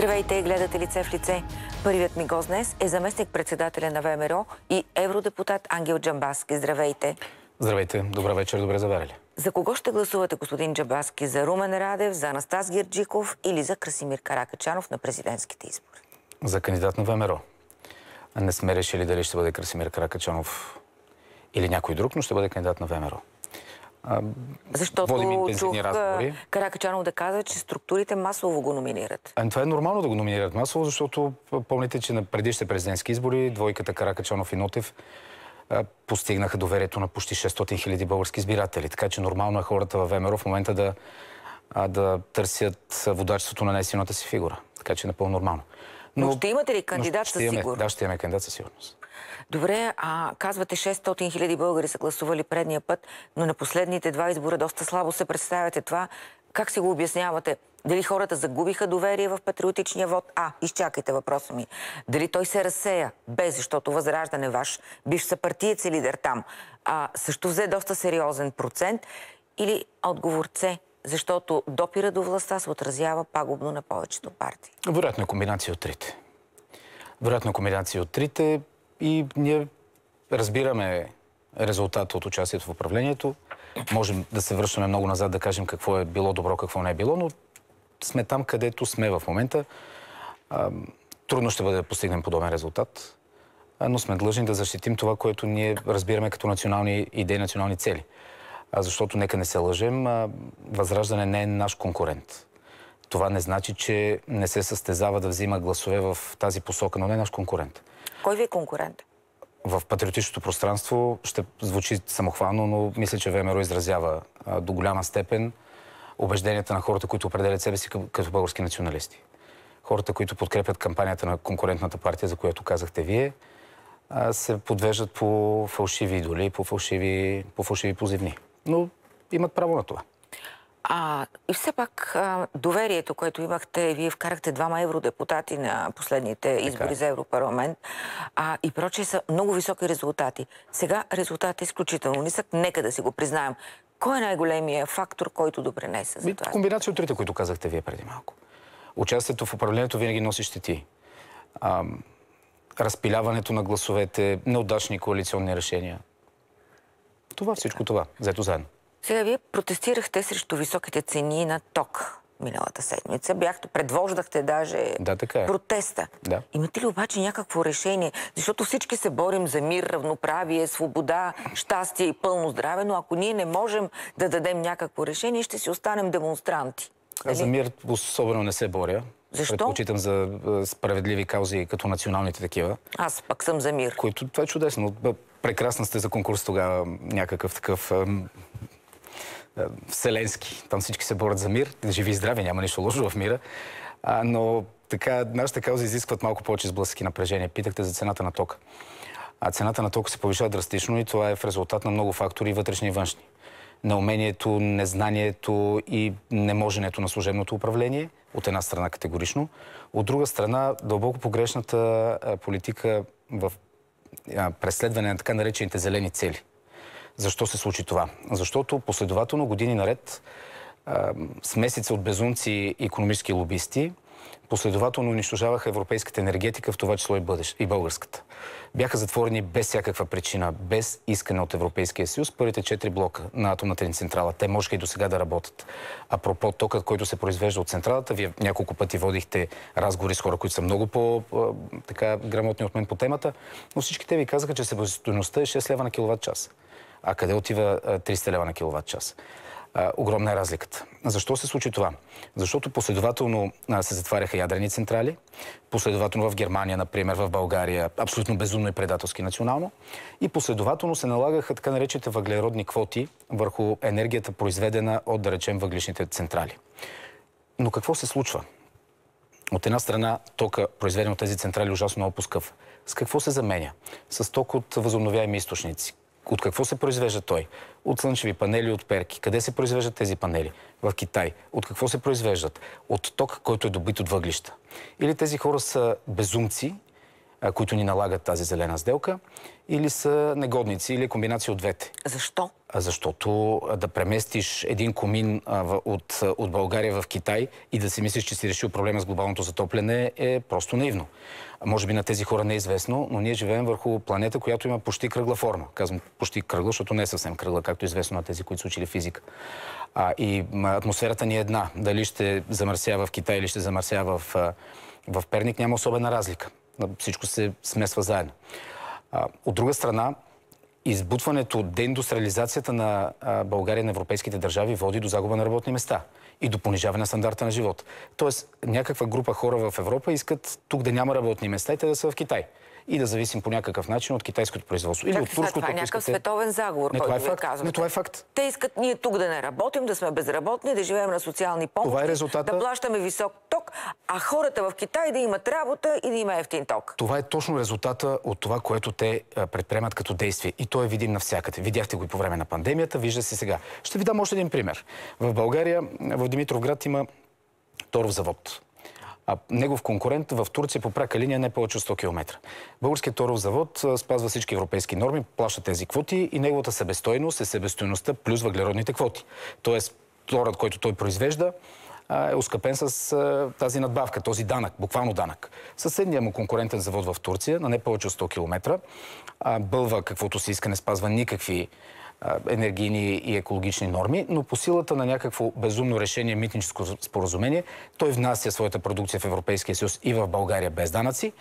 Здравейте, гледате лице в лице. Първият ми гост днес е заместник председателя на ВМРО и евродепутат Ангел Джамбаски. Здравейте. Здравейте, добра вечер, добре заварили. За кого ще гласувате, господин Джабаски? За Румен Радев, за Анастас Герджиков или за Красимир Каракачанов на президентските избори? За кандидат на ВМРО. Не сме решили дали ще бъде Красимир Каракачанов или някой друг, но ще бъде кандидат на ВМРО. А, Защото водим интензивни чух разговори. Каракачанов да каза, че структурите масово го номинират. А, ами, това е нормално да го номинират масово, защото помните, че на предишните президентски избори двойката Каракачанов и Нотев а, постигнаха доверието на почти 600 000 български избиратели. Така че нормално е хората във ВМРО в момента да, а, да търсят водачеството на най-силната си фигура. Така че е напълно нормално. Но, но ще имате ли кандидат със сигурност? Да, ще имаме кандидат със сигурност. Добре, а казвате 600 хиляди българи са гласували предния път, но на последните два избора доста слабо се представяте това. Как си го обяснявате? Дали хората загубиха доверие в патриотичния вод? А, изчакайте въпроса ми. Дали той се разсея? Без, защото възраждане ваш, бивш съпартиец и лидер там, а, също взе доста сериозен процент. Или отговор С, защото допира до властта се отразява пагубно на повечето партии? Вероятно е комбинация от трите. Вероятно комбинация от трите и ние разбираме резултата от участието в управлението. Можем да се връщаме много назад, да кажем какво е било добро, какво не е било, но сме там, където сме в момента. Трудно ще бъде да постигнем подобен резултат, но сме длъжни да защитим това, което ние разбираме като национални идеи, национални цели. Защото, нека не се лъжем, Възраждане не е наш конкурент това не значи, че не се състезава да взима гласове в тази посока, но не е наш конкурент. Кой ви е конкурент? В патриотичното пространство ще звучи самохвално, но мисля, че ВМРО изразява до голяма степен убежденията на хората, които определят себе си като български националисти. Хората, които подкрепят кампанията на конкурентната партия, за която казахте вие, се подвеждат по фалшиви идоли, по фалшиви, по фалшиви позивни. Но имат право на това. А, и все пак а, доверието, което имахте, вие вкарахте двама евродепутати на последните е. избори така. за Европарламент а, и прочие са много високи резултати. Сега резултатът е изключително нисък, нека да си го признаем. Кой е най-големия фактор, който допринесе за това? Комбинация от трите, които казахте вие преди малко. Участието в управлението винаги носи щети. А, разпиляването на гласовете, неудачни коалиционни решения. Това, всичко това, взето заедно. Сега вие протестирахте срещу високите цени на ток миналата седмица. Бяхте, предвождахте даже да, така е. протеста. Да. Имате ли обаче някакво решение? Защото всички се борим за мир, равноправие, свобода, щастие и пълно здраве, но ако ние не можем да дадем някакво решение, ще си останем демонстранти. Аз за нали? мир особено не се боря. Защо? Предпочитам за е, справедливи каузи, като националните такива. Аз пък съм за мир. Които, това е чудесно. Прекрасна сте за конкурс тогава, някакъв такъв е, вселенски. Там всички се борят за мир, живи и здрави, няма нищо лошо в мира. А, но така, нашите каузи изискват малко повече сблъсък напрежения. напрежение. Питахте за цената на тока. А цената на тока се повишава драстично и това е в резултат на много фактори, вътрешни и външни. Неумението, незнанието и неможенето на служебното управление, от една страна категорично. От друга страна, дълбоко погрешната политика в преследване на така наречените зелени цели. Защо се случи това? Защото последователно години наред с месеца от безумци и економически лобисти последователно унищожаваха европейската енергетика, в това число и, и българската. Бяха затворени без всякаква причина, без искане от Европейския съюз, първите четири блока на атомната ни централа. Те можеха и до сега да работят. А Апропо токът, който се произвежда от централата, вие няколко пъти водихте разговори с хора, които са много по-грамотни от мен по темата, но всички те ви казаха, че себестоеността е 6 лева на киловатт час. А къде отива 300 лева на киловатт час? огромна е разликата. Защо се случи това? Защото последователно се затваряха ядрени централи, последователно в Германия, например, в България, абсолютно безумно и предателски национално, и последователно се налагаха така наречените въглеродни квоти върху енергията, произведена от, да речем, въглишните централи. Но какво се случва? От една страна тока, произведен от тези централи, ужасно много е по-скъв. С какво се заменя? С ток от възобновяеми източници. От какво се произвежда той? От слънчеви панели, от перки. Къде се произвеждат тези панели? В Китай. От какво се произвеждат? От ток, който е добит от въглища. Или тези хора са безумци които ни налагат тази зелена сделка, или са негодници, или е комбинация от двете. Защо? Защото да преместиш един комин от, от България в Китай и да си мислиш, че си решил проблема с глобалното затопляне е просто наивно. Може би на тези хора не е известно, но ние живеем върху планета, която има почти кръгла форма. Казвам почти кръгла, защото не е съвсем кръгла, както е известно на тези, които са учили физика. А, и атмосферата ни е една. Дали ще замърсява в Китай или ще замърсява в, в Перник, няма особена разлика. Всичко се смесва заедно. От друга страна, избутването, деиндустриализацията на България на европейските държави води до загуба на работни места и до понижаване на стандарта на живот. Тоест, някаква група хора в Европа искат тук да няма работни места и те да са в Китай и да зависим по някакъв начин от китайското производство. Или от турското. Това е някакъв искате... световен заговор, не, е който е факт. Казвам. Не, това е факт. Те искат ние тук да не работим, да сме безработни, да живеем на социални помощи, това е резултата... да плащаме висок ток, а хората в Китай да имат работа и да има ефтин ток. Това е точно резултата от това, което те предприемат като действие. И той е видим навсякъде. Видяхте го и по време на пандемията, вижда се сега. Ще ви дам още един пример. В България, в Димитровград има Торов завод. А негов конкурент в Турция по прака линия не повече от 100 км. Българският торов завод спазва всички европейски норми, плаща тези квоти и неговата себестойност е себестойността плюс въглеродните квоти. Тоест, торът, който той произвежда, е оскъпен с тази надбавка, този данък, буквално данък. Съседният му конкурентен завод в Турция, на не повече от 100 км, бълва каквото си иска, не спазва никакви енергийни и екологични норми, но по силата на някакво безумно решение, митническо споразумение, той внася своята продукция в Европейския съюз и в България без данъци,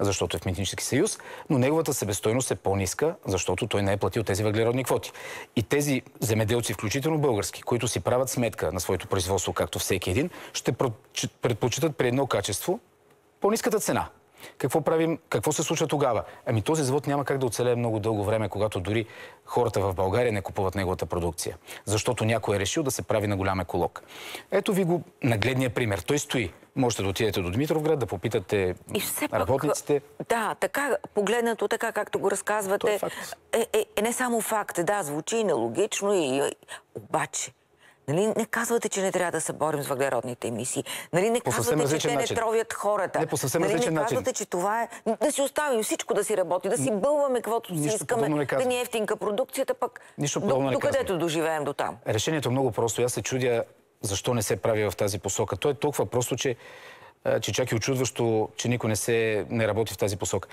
защото е в митнически съюз, но неговата себестойност е по-ниска, защото той не е платил тези въглеродни квоти. И тези земеделци, включително български, които си правят сметка на своето производство, както всеки един, ще предпочитат при едно качество по-ниската цена – какво правим? Какво се случва тогава? Ами този завод няма как да оцелее много дълго време, когато дори хората в България не купуват неговата продукция. Защото някой е решил да се прави на голям еколог. Ето ви го нагледния пример. Той стои. Можете да отидете до Дмитровград, да попитате пак, работниците. Да, така, погледнато така, както го разказвате, е, е, е, не само факт. Да, звучи нелогично и обаче Нали, не казвате, че не трябва да се борим с въглеродните емисии. Нали, не казвате, че те не тровят хората. Не, по съвсем нали, не казвате, начин. че това е да си оставим всичко да си работи, да си бълваме каквото Нищо си искаме, да ни е ефтинка продукцията, пък Нищо докъдето доживеем до там. Решението е много просто. Аз се чудя защо не се прави в тази посока. То е толкова просто, че, че чак и очудващо, че никой не, се, не работи в тази посока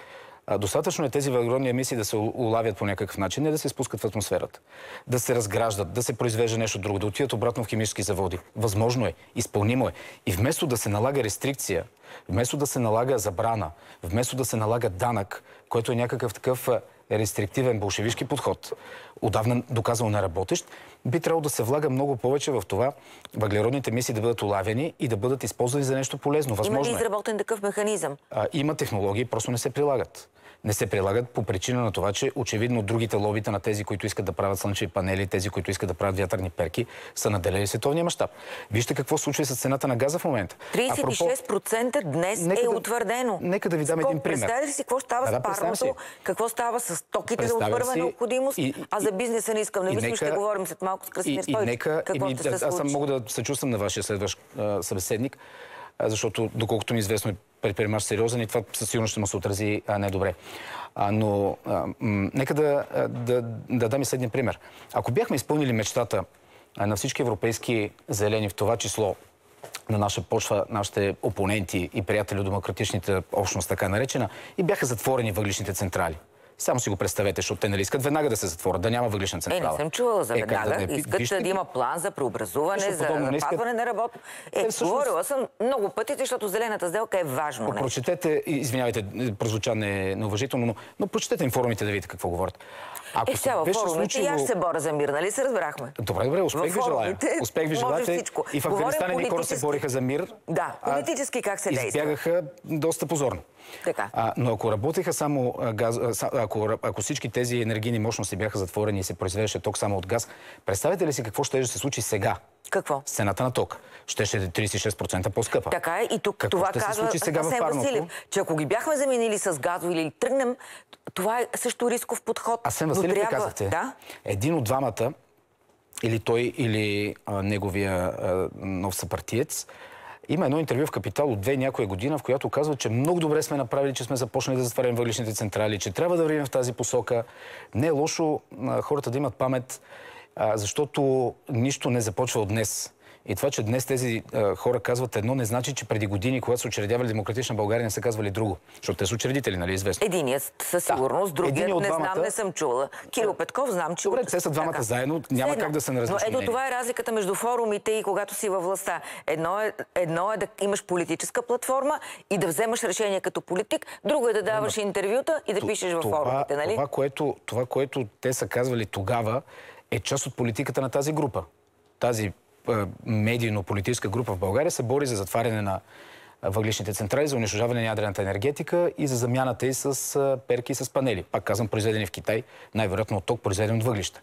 достатъчно е тези въглеродни емисии да се улавят по някакъв начин, не да се спускат в атмосферата, да се разграждат, да се произвежда нещо друго, да отидат обратно в химически заводи. Възможно е, изпълнимо е. И вместо да се налага рестрикция, вместо да се налага забрана, вместо да се налага данък, който е някакъв такъв рестриктивен болшевишки подход, отдавна доказал на работещ, би трябвало да се влага много повече в това въглеродните мисии да бъдат улавени и да бъдат използвани за нещо полезно. Възможно има ли е. изработен такъв механизъм? А, има технологии, просто не се прилагат не се прилагат по причина на това, че очевидно другите лобита на тези, които искат да правят слънчеви панели, тези, които искат да правят вятърни перки, са наделени световния мащаб. Вижте какво случва с цената на газа в момента. 36% Апропо... днес нека е да, утвърдено. Нека да ви дам един пример. Представете си какво става да, с парното, какво става с токите за първа си... необходимост, и, и, а за бизнеса не искам. Не мисля, нека... ще говорим след малко с Красимир Стойчев. Нека... Какво и, ще се случи? Аз мога да се чувствам на вашия следващ а, събеседник защото доколкото ми е известно е предприемач сериозен и това със сигурност ще му се отрази а, недобре. А, но а, нека да, да, да дам и следния пример. Ако бяхме изпълнили мечтата а, на всички европейски зелени, в това число на наша почва, нашите опоненти и приятели от демократичните общност, така наречена, и бяха затворени въглишните централи. Само си го представете, защото те нали искат веднага да се затворят, да няма въглишна централа. Е, не съм чувала за е, веднага. Е, да не... Искат Вижте... да има план за преобразуване, Вижте, за запазване на работа. Е, е всъщност... говорила съм много пъти, защото зелената сделка е важно. Но, Прочетете, извинявайте, прозвуча неуважително, но, но прочетете им форумите да видите какво говорят. Ако е, сега във форумите случило... и аз се боря за мир, нали се разбрахме? Добре, добре, успех ви желая. Успех ви желая. И в Афганистан едни хора се бориха за мир. Да, политически как се действа. Избягаха доста позорно. Така. А, но ако работеха само газ, ако, ако всички тези енергийни мощности бяха затворени и се произвеждаше ток само от газ, представете ли си какво ще се случи сега? Какво? Сцената на тока щеше ще да е 36% по-скъпа. Така е, и тук Какво това ще казва се сега Асен Василев, че ако ги бяхме заменили с газо или тръгнем, това е също рисков подход. Асен Василев трябва... казахте, да? един от двамата, или той, или а, неговия а, нов съпартиец, има едно интервю в Капитал от две някоя година, в която казва, че много добре сме направили, че сме започнали да затваряме въглишните централи, че трябва да вървим в тази посока. Не е лошо а, хората да имат памет а, защото нищо не започва от днес. И това, че днес тези а, хора казват едно, не значи, че преди години, когато са учредявали Демократична България, не са казвали друго. Защото те са учредители, нали, известно. Единият със сигурност, да. другият не двамата... знам, не съм чула. Кирил Петков знам, че... Добре, те са двамата така. заедно, няма Седна. как да се наразлични. Ето мнение. това е разликата между форумите и когато си във властта. Едно е, едно е да имаш политическа платформа и да вземаш решение като политик, друго е да даваш Но... интервюта и да Т пишеш във форумите, нали? Това което, това, което те са казвали тогава, е част от политиката на тази група. Тази е, медийно-политическа група в България се бори за затваряне на е, въглишните централи, за унищожаване на ядрената енергетика и за замяната и с е, перки и с панели. Пак казвам, произведени в Китай, най-вероятно от ток, произведен от въглища.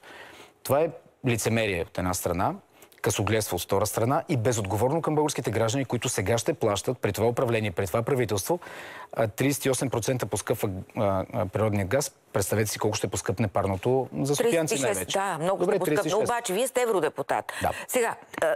Това е лицемерие от една страна късогледство от втора страна и безотговорно към българските граждани, които сега ще плащат при това управление, при това правителство. 38% поскъпва природния газ. Представете си колко ще поскъпне парното за софиянци най-вече. Да, много Добре, ще поскъпне. Обаче, вие сте евродепутат. Да. Сега,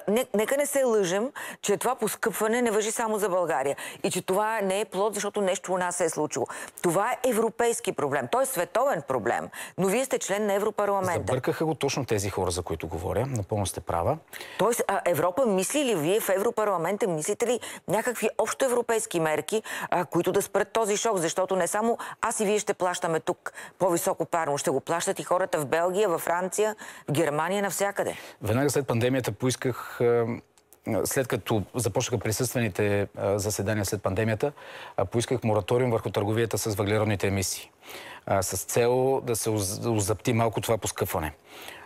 не, нека не се лъжим, че това поскъпване не въжи само за България. И че това не е плод, защото нещо у нас се е случило. Това е европейски проблем. Той е световен проблем. Но вие сте член на Европарламента. Забъркаха го точно тези хора, за които говоря. Напълно сте права. Тоест, а Европа мисли ли вие в Европарламента, мислите ли някакви общоевропейски мерки, а, които да спрат този шок? Защото не само аз и вие ще плащаме тук по-високо парно, ще го плащат и хората в Белгия, в Франция, в Германия, навсякъде. Веднага след пандемията поисках след като започнаха присъствените заседания след пандемията, поисках мораториум върху търговията с въглеродните емисии. С цел да се озапти малко това поскъпване.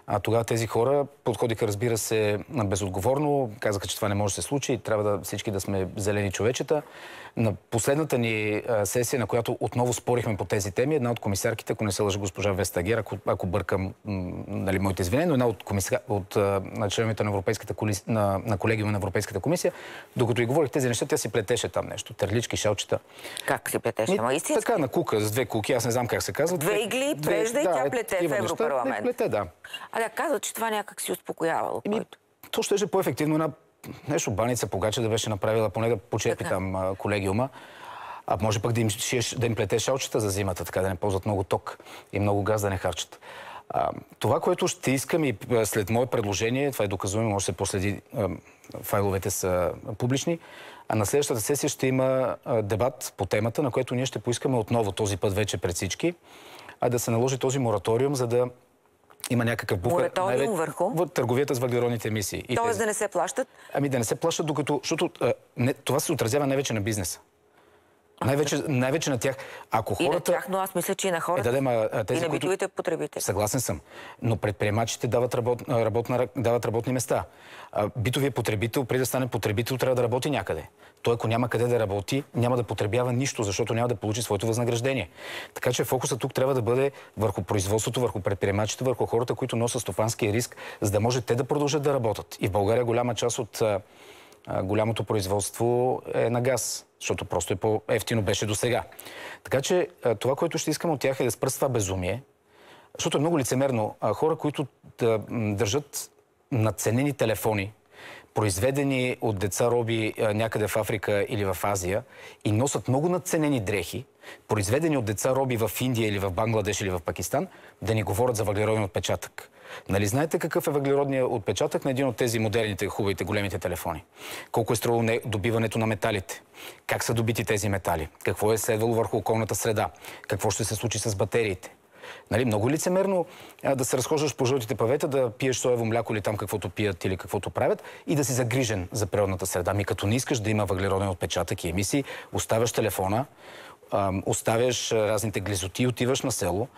А тогава тези хора подходиха, разбира се, безотговорно, казаха, че това не може да се случи, трябва да всички да сме зелени човечета. На последната ни сесия, на която отново спорихме по тези теми, една от комисарките, ако не се лъжа госпожа Вестагер, ако, ако бъркам нали, моите извинения, но една от, комисар... от на членовете на, Европейската коли... на, на колегиума на Европейската комисия, докато и говорих тези неща, тя си плетеше там нещо. Терлички, шалчета. Как си плетеше? Ама истински? Така, на кука, с две куки, аз не знам как се казва. Две игли, прежда да, и тя е плете в Европарламент. Плете, да. А да, казват, че това някак си успокоявало. Ми, то ще е по-ефективно на нещо баница погача да беше направила, поне да почепи така. там колегиума. А може пък да им, шиеш, да им плете шалчета за зимата, така да не ползват много ток и много газ да не харчат. А, това, което ще искам и след мое предложение, това е доказуемо, може да се последи, а, файловете са публични, а на следващата сесия ще има а, дебат по темата, на което ние ще поискаме отново този път вече пред всички, а да се наложи този мораториум, за да има някакъв буфер. Мораториум нали, върху? В търговията с въглеродните емисии. Тоест да не се плащат? Ами да не се плащат, докато... Защото а, не, това се отразява най-вече на бизнеса. Най-вече, най на тях. Ако хората... И на тях, но аз мисля, че и на хората. Е, да, ма, тези, и на битовите които... потребители. Съгласен съм. Но предприемачите дават, работ... работна... дават работни места. Битовият битовия потребител, преди да стане потребител, трябва да работи някъде. Той, ако няма къде да работи, няма да потребява нищо, защото няма да получи своето възнаграждение. Така че фокусът тук трябва да бъде върху производството, върху предприемачите, върху хората, които носят стопанския риск, за да може те да продължат да работят. И в България голяма част от голямото производство е на газ, защото просто е по-ефтино беше до сега. Така че това, което ще искам от тях е да спрат това безумие, защото е много лицемерно. Хора, които държат наценени телефони, произведени от деца роби е, някъде в Африка или в Азия и носят много надценени дрехи, произведени от деца роби в Индия или в Бангладеш или в Пакистан, да ни говорят за въглероден отпечатък. Нали знаете какъв е въглеродният отпечатък на един от тези модерните, хубавите, големите телефони? Колко е струвало добиването на металите? Как са добити тези метали? Какво е следвало върху околната среда? Какво ще се случи с батериите? Нали, много лицемерно а, да се разхождаш по жълтите павета, да пиеш соево мляко или там каквото пият или каквото правят и да си загрижен за природната среда. Ми като не искаш да има въглероден отпечатък и емисии, оставяш телефона, а, оставяш разните глизоти, отиваш на село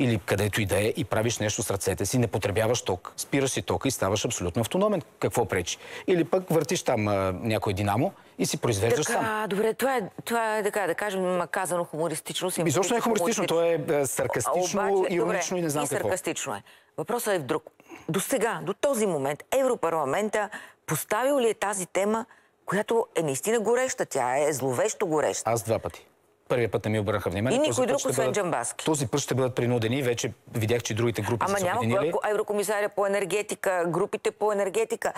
или където и да е и правиш нещо с ръцете си, не потребяваш ток, спираш си тока и ставаш абсолютно автономен. Какво пречи? Или пък въртиш там а, някой динамо и си произвеждаш така, сам. Добре, това е, това е така, да кажем, казано хумористично. Си Изобщо не е хумористично, то е, е саркастично, обаче, иронично добре, и не знам и какво. саркастично е. Въпросът е в друг. До сега, до този момент, Европарламента поставил ли е тази тема, която е наистина гореща? Тя е зловещо гореща. Аз два пъти. Първият път не ми обърнаха внимание. И никой друг, освен бъдат... Джамбаски. Този път ще бъдат принудени. Вече видях, че другите групи Ама са няма обединили. Ама еврокомисаря по енергетика, групите по енергетика.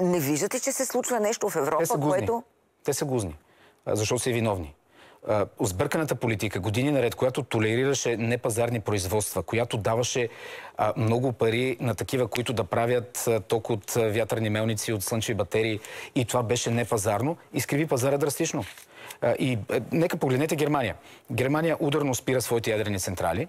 Не виждате, че се случва нещо в Европа, Те са гузни. което... Те са гузни. Защо са и виновни? сбърканата политика години наред, която толерираше непазарни производства, която даваше а, много пари на такива, които да правят а, ток от вятърни мелници, от слънчеви батерии и това беше непазарно, изкриви пазара драстично. И нека погледнете Германия. Германия ударно спира своите ядрени централи,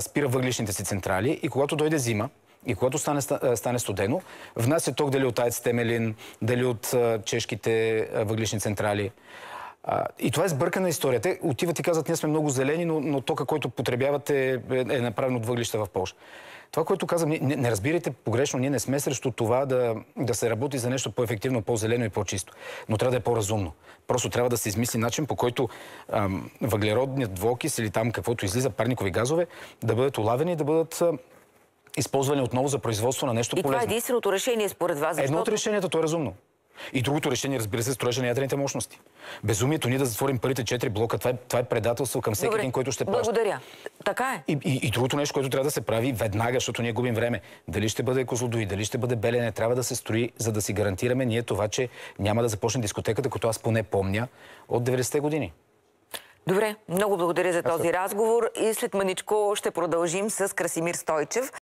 спира въглишните си централи и когато дойде зима, и когато стане, стане студено, внася ток дали от АЕЦ Темелин, дали от чешките въглишни централи. и това е сбъркана история. Те отиват и казват, ние сме много зелени, но, но тока, който потребявате е, е направен от въглища в Польша. Това, което казвам, не, не разбирайте погрешно, ние не сме срещу това да, да се работи за нещо по-ефективно, по-зелено и по-чисто. Но трябва да е по-разумно. Просто трябва да се измисли начин, по който ам, въглеродният двокис или там каквото излиза, парникови газове, да бъдат улавени и да бъдат използвани отново за производство на нещо и полезно. И това е единственото решение според вас. Защото... Едно от решенията, то е разумно. И другото решение, разбира се, строежа на ядрените мощности. Безумието ние да затворим първите четири блока, това е, това е предателство към всеки Добре, един, който ще плаща. Благодаря. Така е. И, и, и другото нещо, което трябва да се прави веднага, защото ние губим време. Дали ще бъде козлодои, дали ще бъде Белене, трябва да се строи, за да си гарантираме ние това, че няма да започне дискотеката, като аз поне помня, от 90-те години. Добре, много благодаря за този разговор и след маничко ще продължим с Красимир Стойчев.